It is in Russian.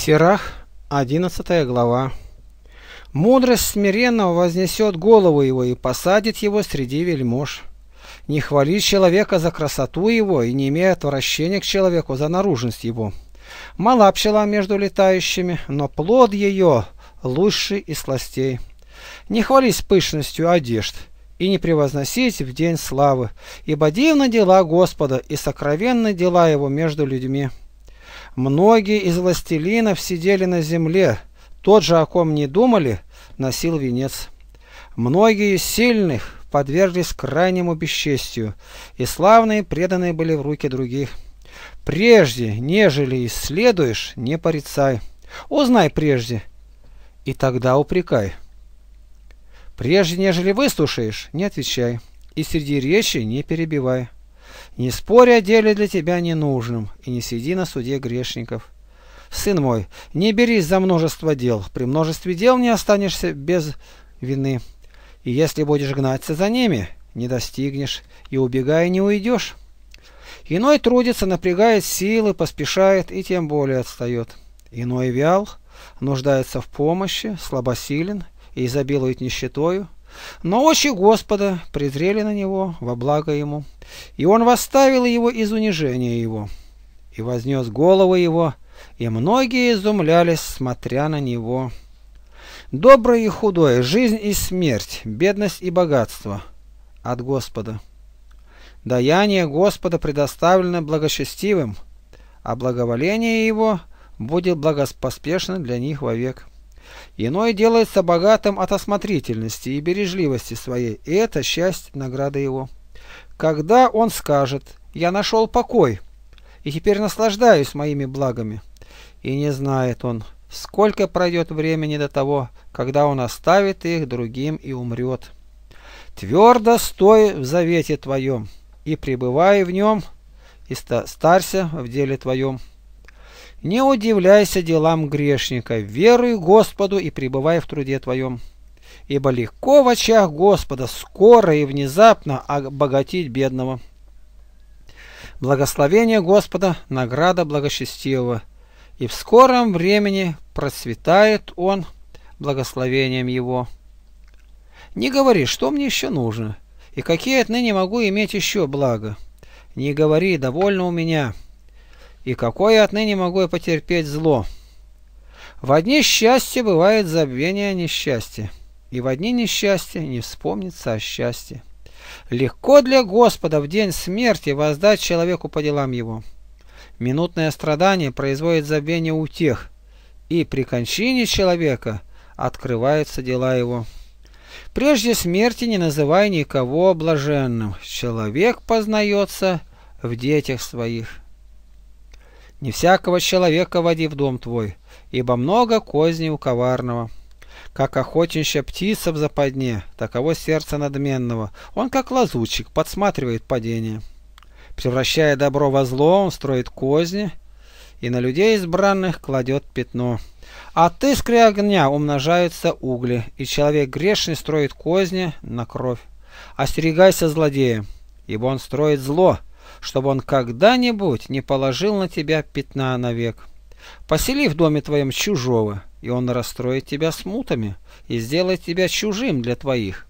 Сирах, 11 глава. Мудрость смиренного вознесет голову его и посадит его среди вельмож. Не хвали человека за красоту его и не имея отвращения к человеку за наружность его. Мала пчела между летающими, но плод ее лучше и сластей. Не хвались пышностью одежд и не превозносись в день славы, ибо дивны дела Господа и сокровенны дела его между людьми. Многие из властелинов сидели на земле, тот же, о ком не думали, носил венец. Многие из сильных подверглись крайнему бесчестью, и славные преданные были в руки других. Прежде, нежели исследуешь, не порицай. Узнай прежде, и тогда упрекай. Прежде, нежели выслушаешь, не отвечай, и среди речи не перебивай. Не спорь о деле для тебя ненужным, и не сиди на суде грешников. Сын мой, не берись за множество дел, при множестве дел не останешься без вины. И если будешь гнаться за ними, не достигнешь, и убегая не уйдешь. Иной трудится, напрягает силы, поспешает и тем более отстает. Иной вял, нуждается в помощи, слабосилен и изобилует нищетою. Но очи Господа презрели на него во благо ему, и он восставил его из унижения его, и вознес голову его, и многие изумлялись, смотря на него. Доброе и худое, жизнь и смерть, бедность и богатство от Господа. Даяние Господа предоставлено благочестивым, а благоволение Его будет благоспоспешно для них вовек. Иной делается богатым от осмотрительности и бережливости своей, и это счастье награда его. Когда он скажет «Я нашел покой» и теперь наслаждаюсь моими благами, и не знает он, сколько пройдет времени до того, когда он оставит их другим и умрет. Твердо стой в завете твоем и пребывай в нем, и старься в деле твоем. Не удивляйся делам грешника, веруй Господу и пребывай в труде твоем. Ибо легко в очах Господа скоро и внезапно обогатить бедного. Благословение Господа – награда благочестивого, и в скором времени процветает он благословением его. Не говори, что мне еще нужно, и какие отныне могу иметь еще благо. Не говори, довольно у меня – и какое отныне могу я потерпеть зло. В одни счастье бывает забвение несчастья, и в одни несчастья не вспомнится о счастье. Легко для Господа в день смерти воздать человеку по делам его. Минутное страдание производит забвение у тех, и при кончине человека открываются дела его. Прежде смерти не называй никого блаженным. Человек познается в детях своих. Не всякого человека води в дом твой, ибо много козни у коварного. Как охотничья птица в западне, таково сердце надменного. Он, как лазучик, подсматривает падение. Превращая добро во зло, он строит козни и на людей избранных кладет пятно. От искры огня умножаются угли, и человек грешный строит козни на кровь. Остерегайся злодея, ибо он строит зло, чтобы он когда-нибудь не положил на тебя пятна навек. Посели в доме твоем чужого, и он расстроит тебя смутами и сделает тебя чужим для твоих.